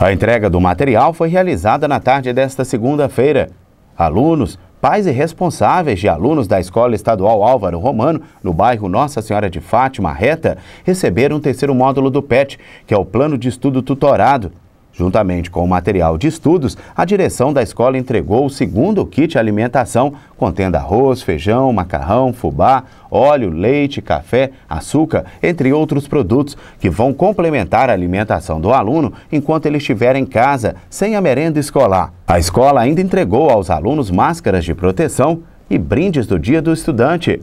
A entrega do material foi realizada na tarde desta segunda-feira. Alunos, pais e responsáveis de alunos da Escola Estadual Álvaro Romano, no bairro Nossa Senhora de Fátima Reta, receberam o terceiro módulo do PET, que é o Plano de Estudo Tutorado. Juntamente com o material de estudos, a direção da escola entregou o segundo kit alimentação, contendo arroz, feijão, macarrão, fubá, óleo, leite, café, açúcar, entre outros produtos, que vão complementar a alimentação do aluno enquanto ele estiver em casa, sem a merenda escolar. A escola ainda entregou aos alunos máscaras de proteção e brindes do Dia do Estudante.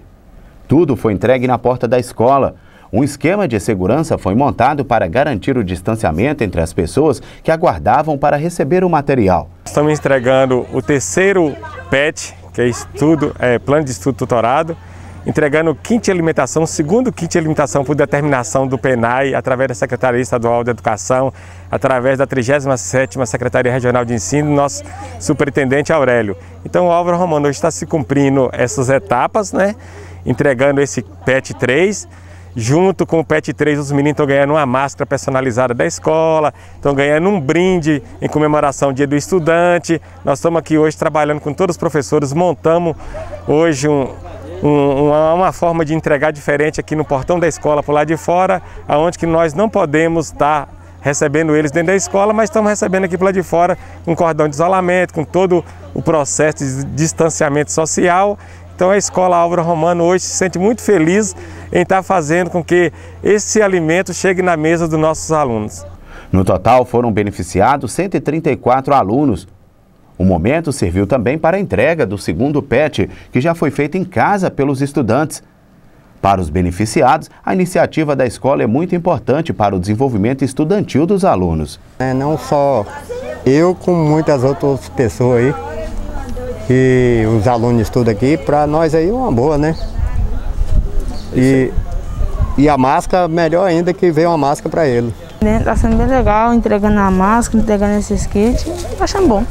Tudo foi entregue na porta da escola um esquema de segurança foi montado para garantir o distanciamento entre as pessoas que aguardavam para receber o material. Estamos entregando o terceiro PET, que é, estudo, é Plano de Estudo Tutorado, entregando o kit de alimentação, o segundo kit de alimentação por determinação do PENAI, através da Secretaria Estadual de Educação, através da 37ª Secretaria Regional de Ensino, nosso superintendente Aurélio. Então o Álvaro Romano está se cumprindo essas etapas, né? entregando esse PET 3, junto com o Pet 3, os meninos estão ganhando uma máscara personalizada da escola, estão ganhando um brinde em comemoração ao Dia do Estudante. Nós estamos aqui hoje trabalhando com todos os professores, montamos hoje um, um, uma, uma, forma de entregar diferente aqui no portão da escola, por lá de fora, aonde que nós não podemos estar tá recebendo eles dentro da escola, mas estamos recebendo aqui por lá de fora um cordão de isolamento, com todo o processo de distanciamento social então a Escola Álvaro Romano hoje se sente muito feliz em estar fazendo com que esse alimento chegue na mesa dos nossos alunos. No total foram beneficiados 134 alunos. O momento serviu também para a entrega do segundo PET, que já foi feito em casa pelos estudantes. Para os beneficiados, a iniciativa da escola é muito importante para o desenvolvimento estudantil dos alunos. É, não só eu, como muitas outras pessoas aí, e os alunos estudam aqui, para nós aí é uma boa, né? E, e a máscara, melhor ainda que veio uma máscara para ele. Está né? sendo bem legal, entregando a máscara, entregando esses kits, tá achando bom.